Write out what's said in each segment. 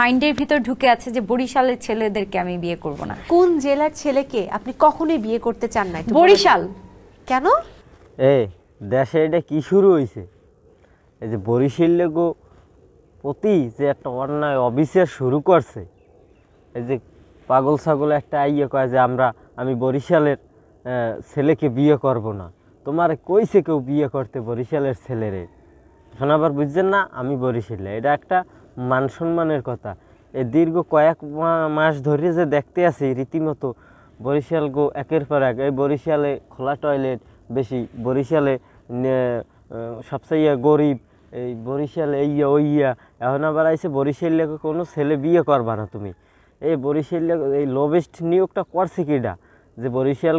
মাইন্ডের ভিতর ঢুকে আছে যে বরিশালের ছেলেদেরকে আমি বিয়ে করব না কোন জেলার ছেলেকে আপনি কখনোই বিয়ে করতে চান না বরিশাল কেন এ দেশে এটা কি শুরু হয়েছে এই যে বরিশাল লেগো প্রতি যে একটা অন্যায় অবিচার শুরু করছে এই যে পাগল ছাগল একটা আইয়ে কয় যে আমরা আমি বরিশালের ছেলেকে বিয়ে করব না তোমার কইছে কেউ বিয়ে করতে বরিশালের ছেলেরে শোনাবার বুঝছেন না আমি বরিশালে এটা একটা মান সম্মানের কথা এ দীর্ঘ কয়েক মাস ধরে যে দেখতে আছি রীতিমতো বরিশাল গো একের পর এক এই বরিশালে খোলা টয়লেট বেশি বরিশালে সবচেয়ে গরিব এই বরিশাল ইয়া ওই ইয়া এখন আবার আইসে বরিশাল্যাকে কোনো ছেলে বিয়ে করবা না তুমি এই বরিশাল্যা এই লোভেস্ট নিয়োগটা করছে কিডা যে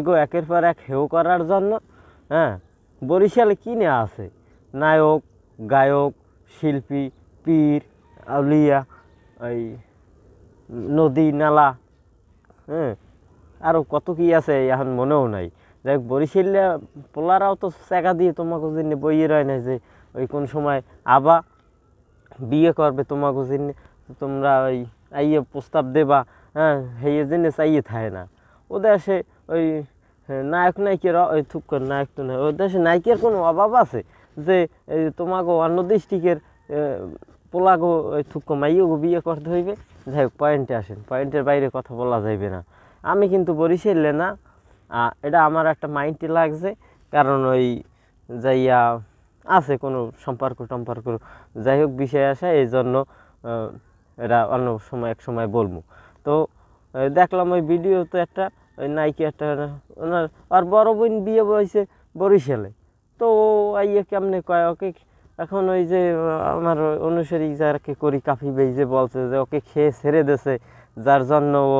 গো একের পর এক হেউ করার জন্য হ্যাঁ বরিশালে কী নেওয়া আছে নায়ক গায়ক শিল্পী পীর আউলিয়া এই নদী নালা হ্যাঁ আর কত কি আছে এখন মনেও নাই যাই হোক বরিশিল্লা পোলারাও তো চেকা দিয়ে তোমাকে জন্য বইয়ে রয় না যে ওই কোন সময় আবা বিয়ে করবে তোমাকে জন্য তোমরা ওই আইয়ে প্রস্তাব দেবা হ্যাঁ হেয়ে জিনিস চাইয়ে থাকে না ও দেশে ওই হ্যাঁ, নায়ক নায়কের ওই থুপকর নায়ক তো নয় ও দেশে নায়কের কোনো অভাব আছে যে তোমাকে অন্য ডিস্ট্রিক্টের পোলাগো থুক্কো গো বিয়ে করতে হইবে যাই হোক পয়েন্টে আসেন পয়েন্টের বাইরে কথা বলা যাইবে না আমি কিন্তু বরিশাইলে না এটা আমার একটা মাইন্ডে লাগছে কারণ ওই যাইয়া আছে কোনো সম্পর্ক টম্পর্ক যাই হোক বিষয় আসে এই জন্য এটা অন্য সময় এক সময় বলবো তো দেখলাম ওই ভিডিওতে একটা ওই নাইকি একটা ওনার আর বড় বোন বিয়ে বসে বরিশালে তো আইয়া কেমনে কয় ওকে এখন ওই যে আমার অনুসারী যাকে করি কাফি বেই যে বলছে যে ওকে খেয়ে ছেড়ে দেছে যার জন্য ও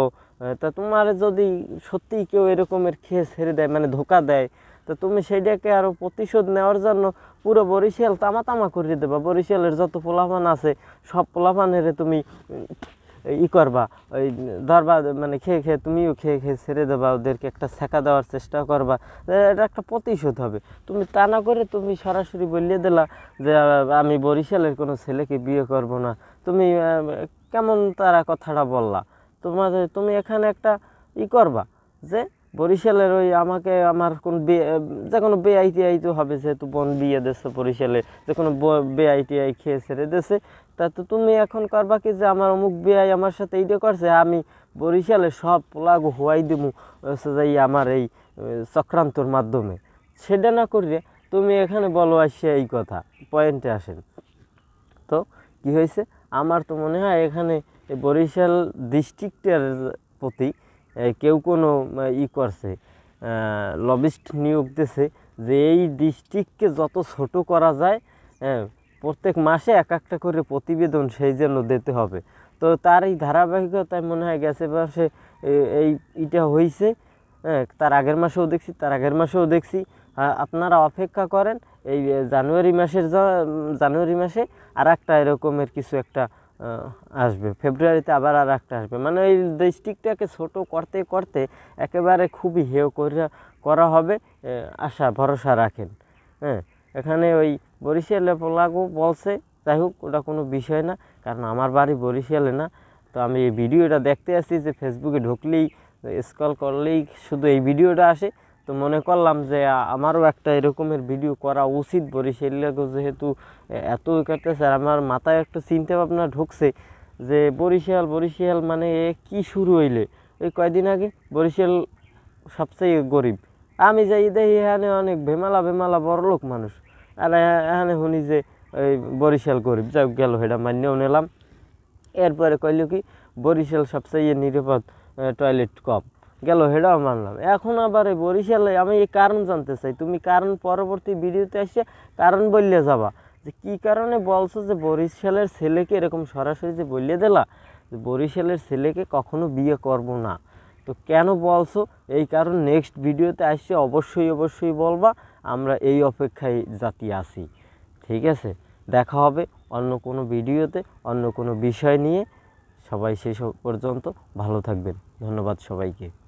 তা তোমার যদি সত্যি কেউ এরকমের খেয়ে ছেড়ে দেয় মানে ধোকা দেয় তো তুমি সেইটাকে আরও প্রতিশোধ নেওয়ার জন্য পুরো বরিশাল তামা তামা করে দেবা বরিশালের যত পোলাপান আছে সব পোলাপানের তুমি ই করবা ওই ধরবা মানে খেয়ে খেয়ে তুমিও খেয়ে খেয়ে ছেড়ে দেবা ওদেরকে একটা শেখা দেওয়ার চেষ্টা করবা এটা একটা প্রতিশোধ হবে তুমি তা না করে তুমি সরাসরি বলিয়ে দিলা যে আমি বরিশালের কোনো ছেলেকে বিয়ে করব না তুমি কেমন তারা কথাটা বললা তোমাদের তুমি এখানে একটা ই করবা যে বরিশালের ওই আমাকে আমার কোন যে কোনো বেআইটিআই তো হবে যেহেতু বোন বিয়ে দিচ্ছে বরিশালে যে কোনো বেআইটিআই খেয়ে ছেড়ে দিয়েছে তা তো তুমি এখন করবা কি যে আমার অমুক বেআই আমার সাথে এইটা করছে আমি বরিশালে সব পোলাগ হোয়াই দিমু যাই আমার এই চক্রান্তর মাধ্যমে সেটা না করিয়ে তুমি এখানে বলো আসে এই কথা পয়েন্টে আসেন তো কি হয়েছে আমার তো মনে হয় এখানে বরিশাল ডিস্ট্রিক্টের প্রতি কেউ কোনো ই করছে লবিস্ট নিয়োগ দিছে যে এই ডিস্ট্রিক্টকে যত ছোট করা যায় প্রত্যেক মাসে এক একটা করে প্রতিবেদন সেই জন্য দিতে হবে তো তার এই ধারাবাহিকতায় মনে হয় গেছে মাসে এই এটা হয়েছে হ্যাঁ তার আগের মাসেও দেখছি তার আগের মাসেও দেখছি আপনারা অপেক্ষা করেন এই জানুয়ারি মাসের জানুয়ারি মাসে আর একটা এরকমের কিছু একটা আসবে ফেব্রুয়ারিতে আবার আর একটা আসবে মানে ওই ডিস্ট্রিক্টটাকে ছোট করতে করতে একেবারে খুবই হেয় করে করা হবে আশা ভরসা রাখেন হ্যাঁ এখানে ওই বরিশালে লাগু বলছে যাই হোক ওটা কোনো বিষয় না কারণ আমার বাড়ি বরিশালে না তো আমি এই ভিডিওটা দেখতে আসি যে ফেসবুকে ঢুকলেই স্কল করলেই শুধু এই ভিডিওটা আসে তো মনে করলাম যে আমারও একটা এরকমের ভিডিও করা উচিত বলি লেগে যেহেতু এত করতেছে আর আমার মাথায় একটা চিন্তা ভাবনা ঢুকছে যে বরিশাল বরিশাল মানে কি শুরু হইলে ওই কয়দিন আগে বরিশাল সবচেয়ে গরিব আমি যাই দেখি এখানে অনেক ভেমালা ভেমালা বড়লোক মানুষ আর এখানে শুনি যে ওই বরিশাল গরিব যাই গেল সেটা মানিয়েও নিলাম এরপরে কইল কি বরিশাল সবচেয়ে নিরাপদ টয়লেট কম গেল হেডাও মানলাম এখন আবার এই বরিশালে আমি এই কারণ জানতে চাই তুমি কারণ পরবর্তী ভিডিওতে এসে কারণ বললে যাবা যে কী কারণে বলছো যে বরিশালের ছেলেকে এরকম সরাসরি যে বললে দিলা যে বরিশালের ছেলেকে কখনো বিয়ে করব না তো কেন বলছো এই কারণ নেক্সট ভিডিওতে আসছে অবশ্যই অবশ্যই বলবা আমরা এই অপেক্ষায় জাতি আসি ঠিক আছে দেখা হবে অন্য কোনো ভিডিওতে অন্য কোনো বিষয় নিয়ে সবাই শেষ পর্যন্ত ভালো থাকবেন ধন্যবাদ সবাইকে